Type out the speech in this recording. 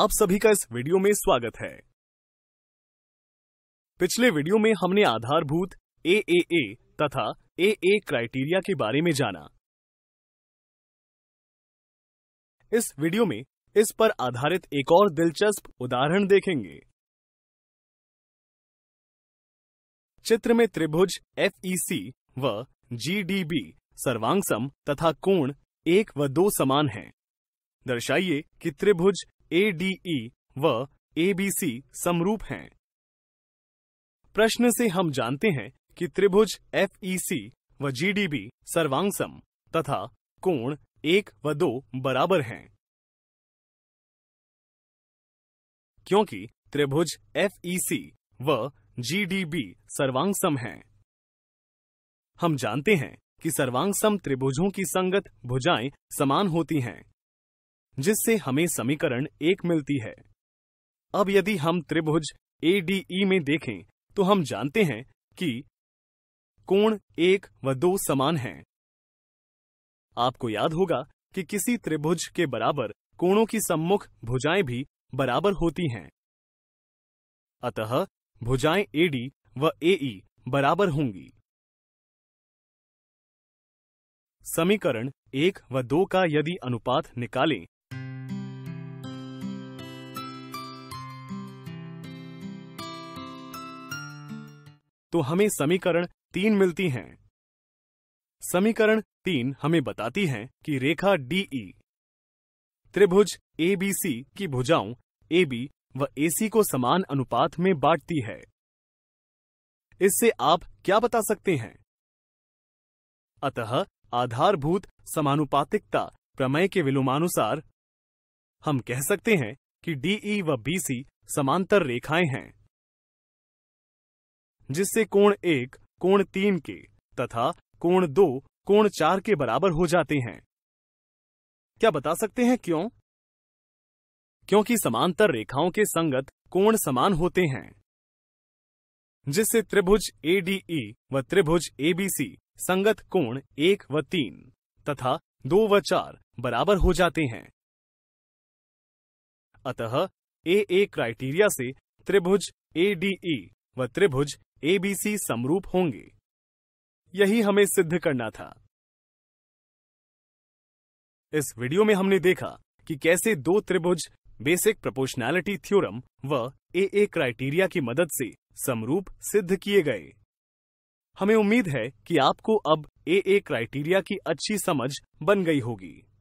आप सभी का इस वीडियो में स्वागत है पिछले वीडियो में हमने आधारभूत ए ए ए तथा ए ए क्राइटेरिया के बारे में जाना इस वीडियो में इस पर आधारित एक और दिलचस्प उदाहरण देखेंगे चित्र में त्रिभुज सी e व डी बी सर्वांगसम तथा कोण एक व दो समान हैं। दर्शाइए कि त्रिभुज एडीई e व एबीसी समरूप हैं प्रश्न से हम जानते हैं कि त्रिभुज एफईसी e, व जीडीबी सर्वांगसम तथा कोण एक व दो बराबर हैं क्योंकि त्रिभुज एफईसी e, व जीडीबी सर्वांगसम हैं हम जानते हैं कि सर्वांगसम त्रिभुजों की संगत भुजाएं समान होती हैं जिससे हमें समीकरण एक मिलती है अब यदि हम त्रिभुज एडीई e में देखें तो हम जानते हैं कि कोण एक व दो समान हैं। आपको याद होगा कि किसी त्रिभुज के बराबर कोणों की सम्मुख भुजाएं भी बराबर होती हैं अतः भुजाएं एडी व ए e बराबर होंगी समीकरण एक व दो का यदि अनुपात निकालें तो हमें समीकरण तीन मिलती हैं समीकरण तीन हमें बताती है कि रेखा डीई e। त्रिभुज एबीसी की भुजाओं एबी व एसी को समान अनुपात में बांटती है इससे आप क्या बता सकते हैं अतः आधारभूत समानुपातिकता प्रमेय के विलोमानुसार हम कह सकते हैं कि डीई e व बीसी समांतर रेखाएं हैं जिससे कोण एक कोण तीन के तथा कोण दो कोण चार के बराबर हो जाते हैं क्या बता सकते हैं क्यों क्योंकि समांतर रेखाओं के संगत कोण समान होते हैं जिससे त्रिभुज एडीई e व त्रिभुज एबीसी संगत कोण एक व तीन तथा दो व चार बराबर हो जाते हैं अतः ए ए क्राइटेरिया से त्रिभुज एडीई e व त्रिभुज एबीसी समरूप होंगे यही हमें सिद्ध करना था इस वीडियो में हमने देखा कि कैसे दो त्रिभुज बेसिक प्रोपोर्शनैलिटी थ्योरम व ए ए क्राइटेरिया की मदद से समरूप सिद्ध किए गए हमें उम्मीद है कि आपको अब ए ए क्राइटेरिया की अच्छी समझ बन गई होगी